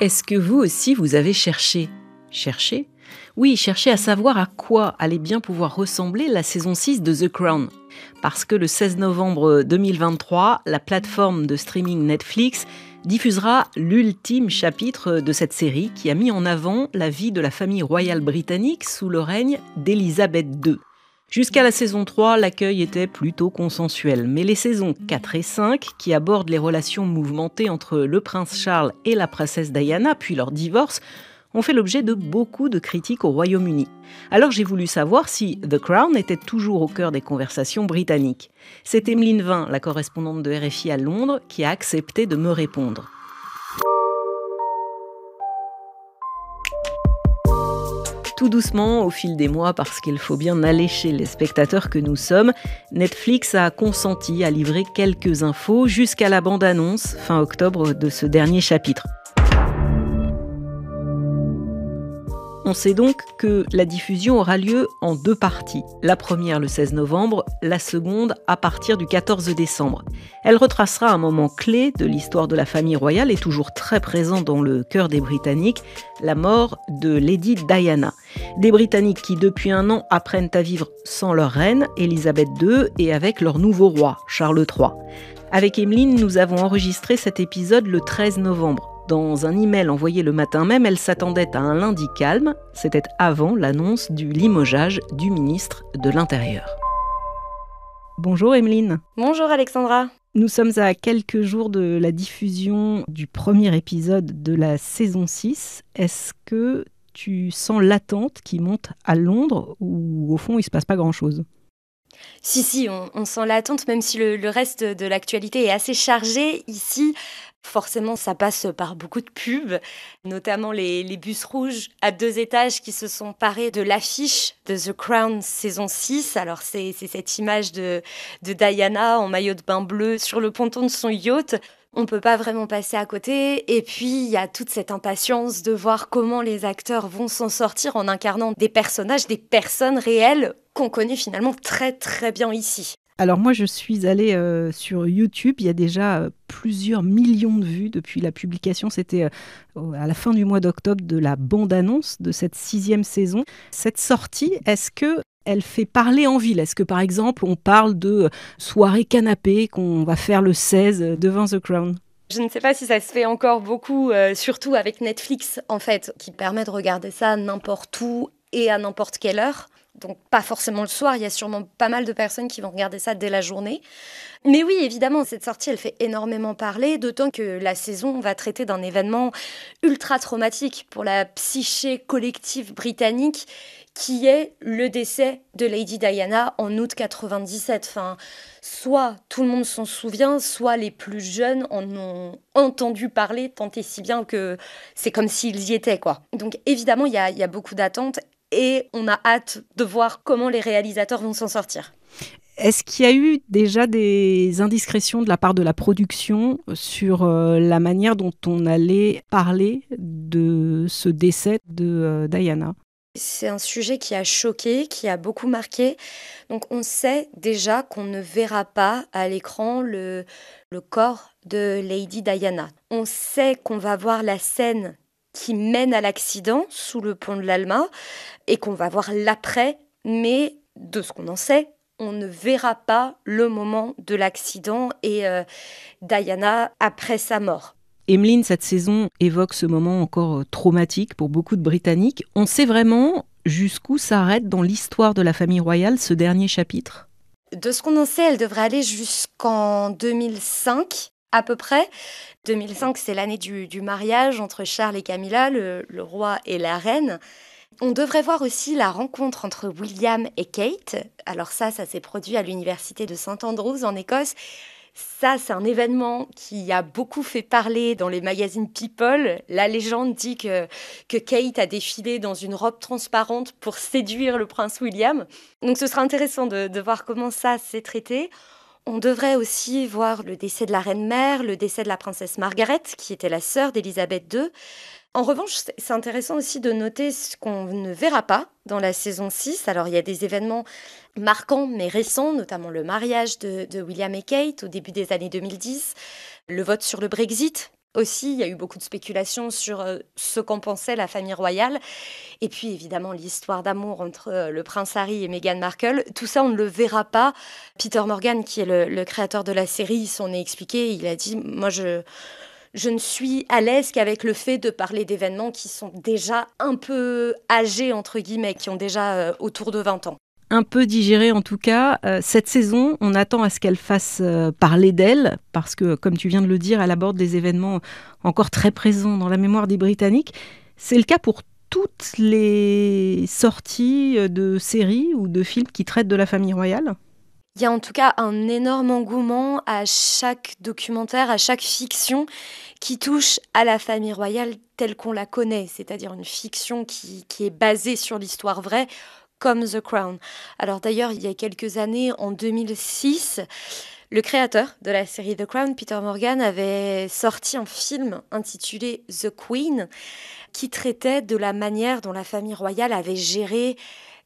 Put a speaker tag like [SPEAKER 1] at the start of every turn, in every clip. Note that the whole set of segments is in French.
[SPEAKER 1] Est-ce que vous aussi, vous avez cherché Cherché Oui, cherché à savoir à quoi allait bien pouvoir ressembler la saison 6 de The Crown. Parce que le 16 novembre 2023, la plateforme de streaming Netflix diffusera l'ultime chapitre de cette série qui a mis en avant la vie de la famille royale britannique sous le règne d'Élisabeth II. Jusqu'à la saison 3, l'accueil était plutôt consensuel, mais les saisons 4 et 5, qui abordent les relations mouvementées entre le prince Charles et la princesse Diana, puis leur divorce, ont fait l'objet de beaucoup de critiques au Royaume-Uni. Alors j'ai voulu savoir si The Crown était toujours au cœur des conversations britanniques. C'est Emeline Vin, la correspondante de RFI à Londres, qui a accepté de me répondre. tout doucement au fil des mois parce qu'il faut bien allécher les spectateurs que nous sommes, Netflix a consenti à livrer quelques infos jusqu'à la bande-annonce fin octobre de ce dernier chapitre. On sait donc que la diffusion aura lieu en deux parties. La première le 16 novembre, la seconde à partir du 14 décembre. Elle retracera un moment clé de l'histoire de la famille royale et toujours très présent dans le cœur des Britanniques, la mort de Lady Diana. Des Britanniques qui depuis un an apprennent à vivre sans leur reine, Elisabeth II, et avec leur nouveau roi, Charles III. Avec Emeline, nous avons enregistré cet épisode le 13 novembre. Dans un email envoyé le matin même, elle s'attendait à un lundi calme. C'était avant l'annonce du limogeage du ministre de l'Intérieur. Bonjour Emeline. Bonjour Alexandra. Nous sommes à quelques jours de la diffusion du premier épisode de la saison 6. Est-ce que tu sens l'attente qui monte à Londres ou au fond il ne se passe pas grand-chose
[SPEAKER 2] si, si, on, sent l'attente, même si le reste de l'actualité est assez chargé. Ici, Forcément, ça passe par beaucoup de pubs, notamment les, bus rouges à deux étages qui se sont parés de l'affiche de The Crown saison 6. Alors, c'est cette image de, Diana en maillot de bain bleu sur le ponton de son yacht on ne peut pas vraiment passer à côté. Et puis, il y a toute cette impatience de voir comment les acteurs vont s'en sortir en incarnant des personnages, des personnes réelles qu'on connaît finalement très très bien ici.
[SPEAKER 1] Alors moi, je suis allée euh, sur YouTube. Il y a déjà euh, plusieurs millions de vues depuis la publication. C'était euh, à la fin du mois d'octobre de la bande-annonce de cette sixième saison. Cette sortie, est-ce que elle fait parler en ville Est-ce que par exemple, on parle de soirée canapé qu'on va faire le 16 devant The Crown
[SPEAKER 2] je ne sais pas si ça se fait encore beaucoup, surtout avec Netflix en fait, qui permet de regarder ça n'importe où et à n'importe quelle heure donc pas forcément le soir. Il y a sûrement pas mal de personnes qui vont regarder ça dès la journée. Mais oui, évidemment, cette sortie, elle fait énormément parler, d'autant que la saison va traiter d'un événement ultra traumatique pour la psyché collective britannique, qui est le décès de Lady Diana en août 97. Enfin, soit tout le monde s'en souvient, soit les plus jeunes en ont entendu parler tant et si bien que c'est comme s'ils y étaient, quoi. Donc évidemment, il y y a beaucoup d'attentes et on a hâte de voir comment les réalisateurs vont s'en sortir.
[SPEAKER 1] Est-ce qu'il y a eu déjà des indiscrétions de la part de la production sur euh, la manière dont on allait parler de ce décès de euh, Diana
[SPEAKER 2] c'est un sujet qui a choqué, qui a beaucoup marqué. Donc on sait déjà qu'on ne verra pas à l'écran le, corps de Lady Diana. On sait qu'on va voir la scène qui mène à l'accident sous le pont de l'Alma et qu'on va voir l'après, mais de ce qu'on en sait, on ne verra pas le moment de l'accident et euh, Diana après sa mort.
[SPEAKER 1] Emeline, cette saison évoque ce moment encore euh, traumatique pour beaucoup de Britanniques. On sait vraiment jusqu'où s'arrête dans l'histoire de la famille royale ce dernier chapitre
[SPEAKER 2] De ce qu'on en sait, elle devrait aller jusqu'en 2005 à peu près. 2005, c'est l'année du, mariage entre Charles et Camilla, le, roi et la reine. On devrait voir aussi la rencontre entre William et Kate. Alors ça, ça s'est produit à l'université de saint Andrews en Écosse. Ça, c'est un événement qui a beaucoup fait parler dans les magazines People. La légende dit que, Kate a défilé dans une robe transparente pour séduire le prince William. Donc ce sera intéressant de voir comment ça s'est traité. On devrait aussi voir le décès de la reine-mère, le décès de la princesse Margaret, qui était la sœur d'Élisabeth II. En revanche, c'est intéressant aussi de noter ce qu'on ne verra pas dans la saison 6. Alors, il y a des événements marquants mais récents, notamment le mariage de, de William et Kate au début des années 2010, le vote sur le Brexit aussi. Il y a eu beaucoup de spéculations sur euh, ce qu'en pensait la famille royale. Et puis évidemment l'histoire d'amour entre euh, le prince Harry et Meghan Markle. Tout ça, on ne le verra pas. Peter Morgan, qui est le, créateur de la série, s'en est expliqué. Il a dit, moi je... Je ne suis à l'aise qu'avec le fait de parler d'événements qui sont déjà un peu âgés, entre guillemets, qui ont déjà euh, autour de 20 ans
[SPEAKER 1] un peu digéré en tout cas. Euh, cette saison, on attend à ce qu'elle fasse euh, parler d'elle, parce que, comme tu viens de le dire, elle aborde des événements encore très présents dans la mémoire des Britanniques. C'est le cas pour toutes les sorties euh, de séries ou de films qui traitent de la famille royale
[SPEAKER 2] il y a en tout cas un énorme engouement à chaque documentaire, à chaque fiction qui touche à la famille royale telle qu'on la connaît, c'est-à-dire une fiction qui est basée sur l'histoire vraie, comme The Crown. Alors d'ailleurs, il y a quelques années, en 2006, le créateur de la série The Crown, Peter Morgan, avait sorti un film intitulé The Queen, qui traitait de la manière dont la famille royale avait géré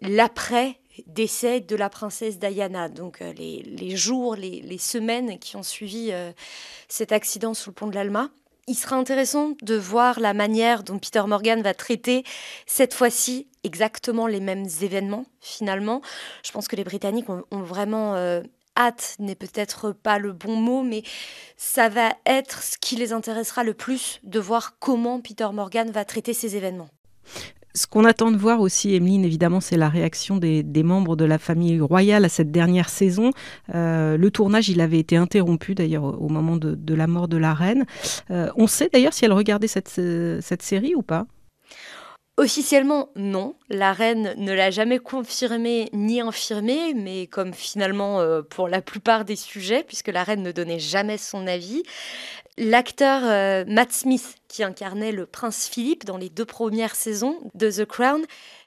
[SPEAKER 2] l'après décès de la princesse Diana, donc euh, les, jours, les, semaines qui ont suivi euh, cet accident sous le pont de l'Alma. Il sera intéressant de voir la manière dont Peter Morgan va traiter cette fois-ci exactement les mêmes événements finalement. Je pense que les Britanniques ont, vraiment euh, hâte, n'est peut-être pas le bon mot, mais ça va être ce qui les intéressera le plus de voir comment Peter Morgan va traiter ces événements.
[SPEAKER 1] Ce qu'on attend de voir aussi, Emeline, évidemment, c'est la réaction des, membres de la famille royale à cette dernière saison. Euh, le tournage, il avait été interrompu d'ailleurs au moment de, la mort de la reine. Euh, on sait d'ailleurs si elle regardait cette, cette série ou pas
[SPEAKER 2] Officiellement, non. La reine ne l'a jamais confirmé ni infirmé, mais comme finalement euh, pour la plupart des sujets, puisque la reine ne donnait jamais son avis, l'acteur euh, Matt Smith, qui incarnait le prince Philippe dans les deux premières saisons de The Crown,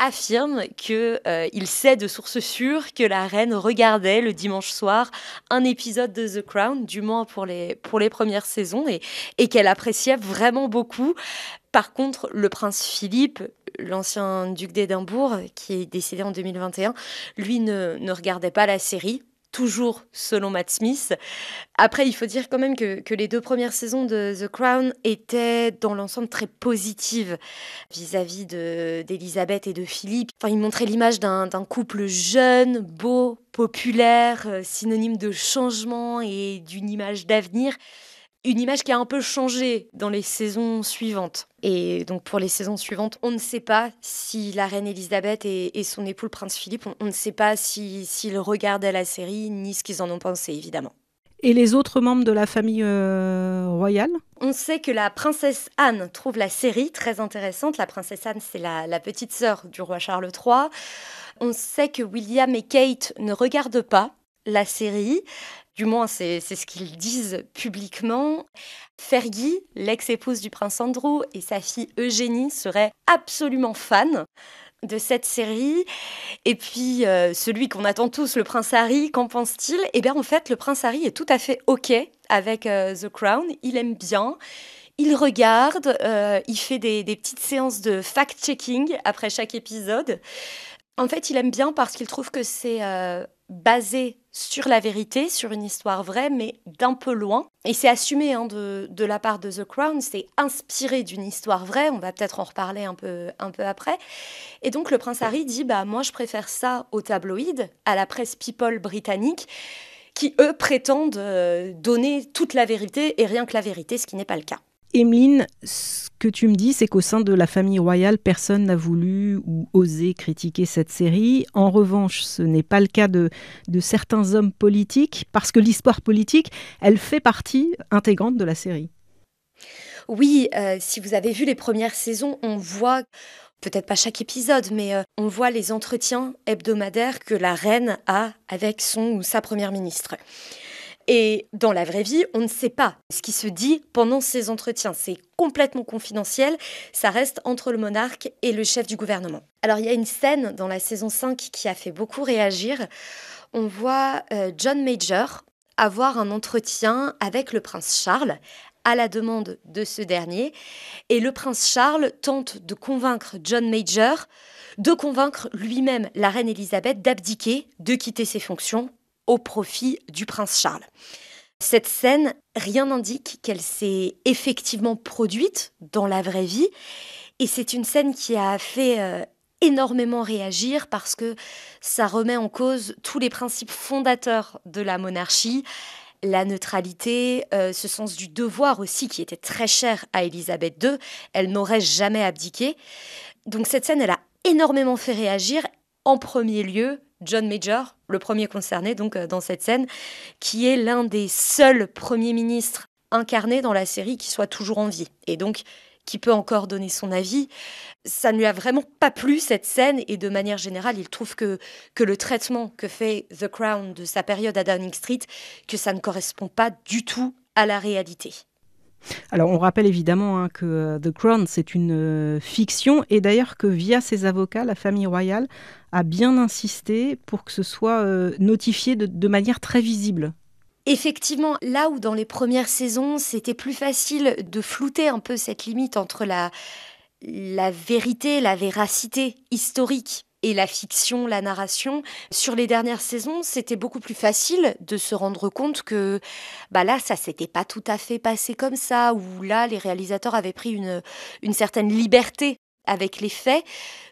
[SPEAKER 2] affirme qu'il euh, sait de source sûre que la reine regardait le dimanche soir un épisode de The Crown, du moins pour les, pour les premières saisons, et qu'elle appréciait vraiment beaucoup par contre, le prince Philippe, l'ancien duc d'Édimbourg, qui est décédé en 2021, lui ne, regardait pas la série toujours selon Matt Smith. Après, il faut dire quand même que, les deux premières saisons de The Crown étaient dans l'ensemble très positives vis-à-vis d'Elisabeth et de Philippe. Enfin, ils montraient l'image d'un couple jeune, beau, populaire, euh, synonyme de changement et d'une image d'avenir. Une image qui a un peu changé dans les saisons suivantes. Et donc pour les saisons suivantes, on ne sait pas si la reine Elisabeth et, son époux le prince Philippe, on, ne sait pas s'ils si, regardaient la série ni ce qu'ils en ont pensé évidemment.
[SPEAKER 1] Et les autres membres de la famille euh, royale
[SPEAKER 2] On sait que la princesse Anne trouve la série très intéressante. La princesse Anne, c'est la, la, petite sœur du roi Charles III. On sait que William et Kate ne regardent pas la série du moins c'est ce qu'ils disent publiquement. Fergie, l'ex-épouse du prince Andrew, et sa fille Eugénie seraient absolument fans de cette série. Et puis, euh, celui qu'on attend tous, le prince Harry, qu'en pense-t-il Eh bien, en fait, le prince Harry est tout à fait OK avec euh, The Crown. Il aime bien. Il regarde, euh, il fait des, petites séances de fact-checking après chaque épisode. En fait, il aime bien parce qu'il trouve que c'est euh, basé sur la vérité, sur une histoire vraie, mais d'un peu loin. Et c'est assumé hein, de, la part de The Crown, c'est inspiré d'une histoire vraie, on va peut-être en reparler un peu, après. Et donc le prince Harry dit, bah moi je préfère ça aux tabloïds, à la presse people britannique, qui eux prétendent euh, donner toute la vérité et rien que la vérité, ce qui n'est pas le cas.
[SPEAKER 1] Emeline, ce que tu me dis, c'est qu'au sein de la famille royale, personne n'a voulu ou osé critiquer cette série. En revanche, ce n'est pas le cas de, certains hommes politiques, parce que l'histoire politique, elle fait partie intégrante de la série.
[SPEAKER 2] Oui, euh, si vous avez vu les premières saisons, on voit peut-être pas chaque épisode, mais euh, on voit les entretiens hebdomadaires que la reine a avec son ou sa première ministre. Et dans la vraie vie, on ne sait pas ce qui se dit pendant ces entretiens. C'est complètement confidentiel. Ça reste entre le monarque et le chef du gouvernement. Alors il y a une scène dans la saison 5 qui a fait beaucoup réagir. On voit euh, John Major avoir un entretien avec le prince Charles à la demande de ce dernier. Et le prince Charles tente de convaincre John Major de convaincre lui-même la reine Elisabeth d'abdiquer, de quitter ses fonctions au profit du prince Charles. Cette scène, rien n'indique qu'elle s'est effectivement produite dans la vraie vie. Et c'est une scène qui a fait euh, énormément réagir parce que ça remet en cause tous les principes fondateurs de la monarchie, la neutralité, euh, ce sens du devoir aussi qui était très cher à Élisabeth II. Elle n'aurait jamais abdiqué. Donc cette scène, elle a énormément fait réagir en premier lieu John Major, le premier concerné donc euh, dans cette scène, qui est l'un des seuls premiers ministres incarnés dans la série qui soit toujours en vie et donc qui peut encore donner son avis. Ça ne lui a vraiment pas plu cette scène et de manière générale, il trouve que, que le traitement que fait The Crown de sa période à Downing Street, que ça ne correspond pas du tout à la réalité.
[SPEAKER 1] Alors on rappelle évidemment hein, que euh, The Crown, c'est une euh, fiction, et d'ailleurs que via ses avocats, la famille royale a bien insisté pour que ce soit euh, notifié de, manière très visible.
[SPEAKER 2] Effectivement, là où dans les premières saisons, c'était plus facile de flouter un peu cette limite entre la vérité, la véracité historique et la fiction, la narration. Sur les dernières saisons, c'était beaucoup plus facile de se rendre compte que bah là, ça s'était pas tout à fait passé comme ça, ou là, les réalisateurs avaient pris une, une certaine liberté avec les faits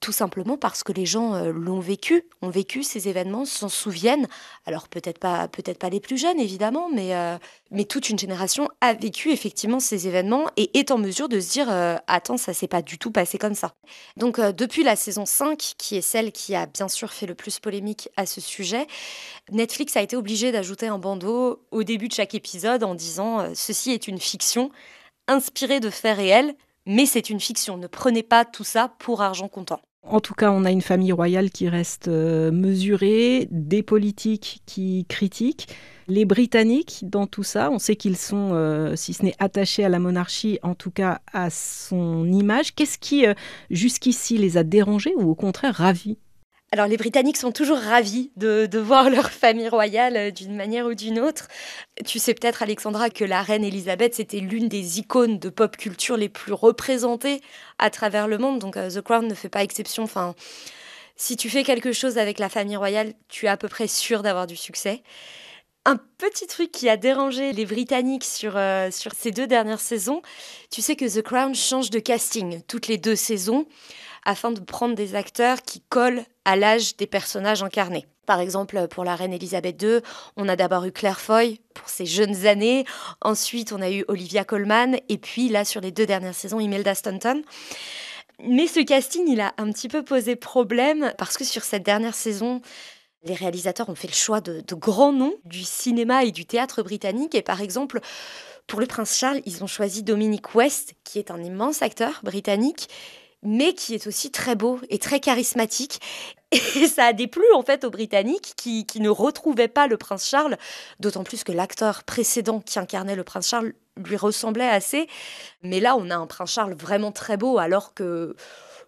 [SPEAKER 2] tout simplement parce que les gens euh, l'ont vécu, ont vécu ces événements, s'en souviennent. Alors peut-être pas, peut-être pas les plus jeunes évidemment, mais euh, mais toute une génération a vécu effectivement ces événements et est en mesure de se dire euh, attends ça s'est pas du tout passé comme ça. Donc depuis la saison 5, qui est celle qui a bien sûr fait le plus polémique à ce sujet, Netflix a été obligé d'ajouter un bandeau au début de chaque épisode en disant ceci est une fiction inspirée de faits réels mais c'est une fiction. Ne prenez pas tout ça pour argent
[SPEAKER 1] comptant. En tout cas, on a une famille royale qui reste euh, mesurée, des politiques qui critiquent. Les Britanniques, dans tout ça, on sait qu'ils sont, euh, si ce n'est attachés à la monarchie, en tout cas à son image. Qu'est-ce qui, euh, jusqu'ici, les a dérangés ou au contraire ravis
[SPEAKER 2] alors les Britanniques sont toujours ravis de,
[SPEAKER 1] voir leur famille
[SPEAKER 2] royale euh, d'une manière ou d'une autre. Tu sais peut-être Alexandra que la reine Elisabeth c'était l'une des icônes de pop culture les plus représentées à travers le monde, donc euh, The Crown ne fait pas exception. Enfin, si tu fais quelque chose avec la famille royale, tu es à peu près sûr d'avoir du succès. Un petit truc qui a dérangé les Britanniques sur, euh, sur ces deux dernières saisons, tu sais que The Crown change de casting toutes les deux saisons afin de prendre des acteurs qui collent à l'âge des personnages incarnés. Par exemple, pour la reine Elisabeth II, on a d'abord eu Claire Foy pour ses jeunes années, ensuite on a eu Olivia Colman, et puis là sur les deux dernières saisons, Imelda Stanton. Mais ce casting, il a un petit peu posé problème parce que sur cette dernière saison, les réalisateurs ont fait le choix de, grands noms du cinéma et du théâtre britannique, et par exemple, pour le prince Charles, ils ont choisi Dominic West, qui est un immense acteur britannique mais qui est aussi très beau et très charismatique. Et ça a déplu en fait aux Britanniques qui, ne retrouvaient pas le prince Charles, d'autant plus que l'acteur précédent qui incarnait le prince Charles lui ressemblait assez. Mais là, on a un prince Charles vraiment très beau, alors que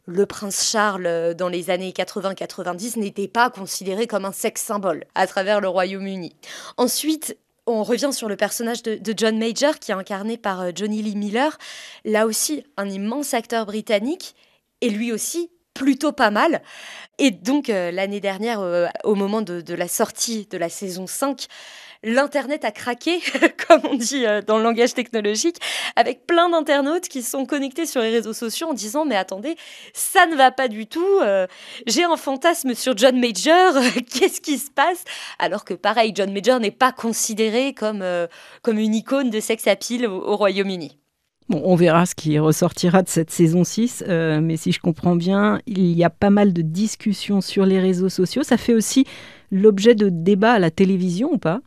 [SPEAKER 2] le prince Charles, euh, dans les années 80-90, n'était pas considéré comme un sexe symbole à travers le Royaume-Uni. Ensuite, on revient sur le personnage de, John Major, qui est incarné par euh, Johnny Lee Miller, là aussi un immense acteur britannique, et lui aussi plutôt pas mal. Et donc euh, l'année dernière, euh, au moment de, de, la sortie de la saison 5, L'Internet a craqué, comme on dit euh, dans le langage technologique, avec plein d'internautes qui sont connectés sur les réseaux sociaux en disant mais attendez, ça ne va pas du tout, euh, j'ai un fantasme sur John Major, qu'est-ce qui se passe Alors que pareil, John Major n'est pas considéré comme, euh, comme une icône de sexe à pile au Royaume-Uni.
[SPEAKER 1] Bon, on verra ce qui ressortira de cette saison 6, mais si je comprends bien, il y a pas mal de discussions sur les réseaux sociaux. Ça fait aussi l'objet de débats à la télévision ou pas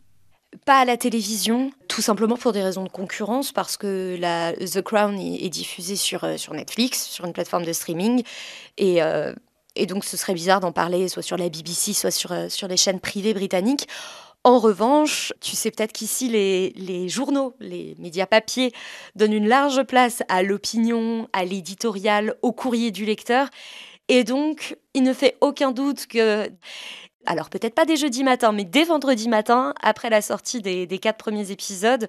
[SPEAKER 2] pas à la télévision, tout simplement pour des raisons de concurrence, parce que la, The Crown est, diffusée sur, euh, sur Netflix, sur une plateforme de streaming, euh, et, donc ce serait bizarre d'en parler soit sur la BBC, soit sur, euh, sur les chaînes privées britanniques. En revanche, tu sais peut-être qu'ici, les, journaux, les médias papiers, donnent une large place à l'opinion, à l'éditorial, au courrier du lecteur. Et donc, il ne fait aucun doute que alors peut-être pas dès jeudi matin, mais dès vendredi matin, après la sortie des, quatre premiers épisodes,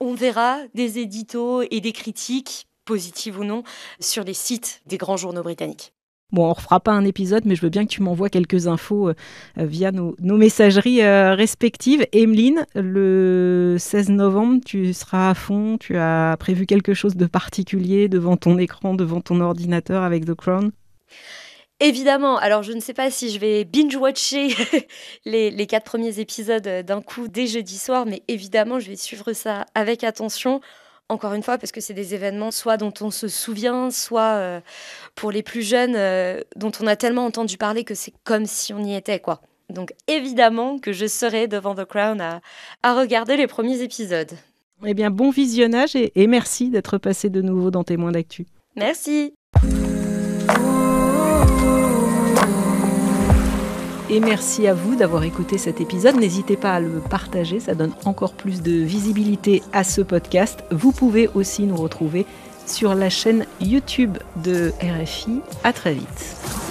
[SPEAKER 2] on verra des éditos et des critiques, positives ou non, sur les sites des grands journaux britanniques.
[SPEAKER 1] Bon, on refera pas un épisode, mais je veux bien que tu m'envoies quelques infos euh, euh, via nos, messageries euh, respectives. Emeline, le 16 novembre, tu seras à fond. Tu as prévu quelque chose de particulier devant ton écran, devant ton ordinateur avec The Crown
[SPEAKER 2] Évidemment, alors je ne sais pas si je vais binge-watcher les, quatre premiers épisodes euh, d'un coup dès jeudi soir, mais évidemment, je vais suivre ça avec attention. Encore une fois, parce que c'est des événements soit dont on se souvient, soit euh, pour les plus jeunes, euh, dont on a tellement entendu parler que c'est comme si on y était, quoi. Donc évidemment que je serai devant The Crown à, regarder les premiers épisodes.
[SPEAKER 1] Eh bien, bon visionnage et, et merci d'être passé de nouveau dans Témoins d'actu. Merci et merci à vous d'avoir écouté cet épisode. N'hésitez pas à le partager, ça donne encore plus de visibilité à ce podcast. Vous pouvez aussi nous retrouver sur la chaîne YouTube de RFI. À très vite.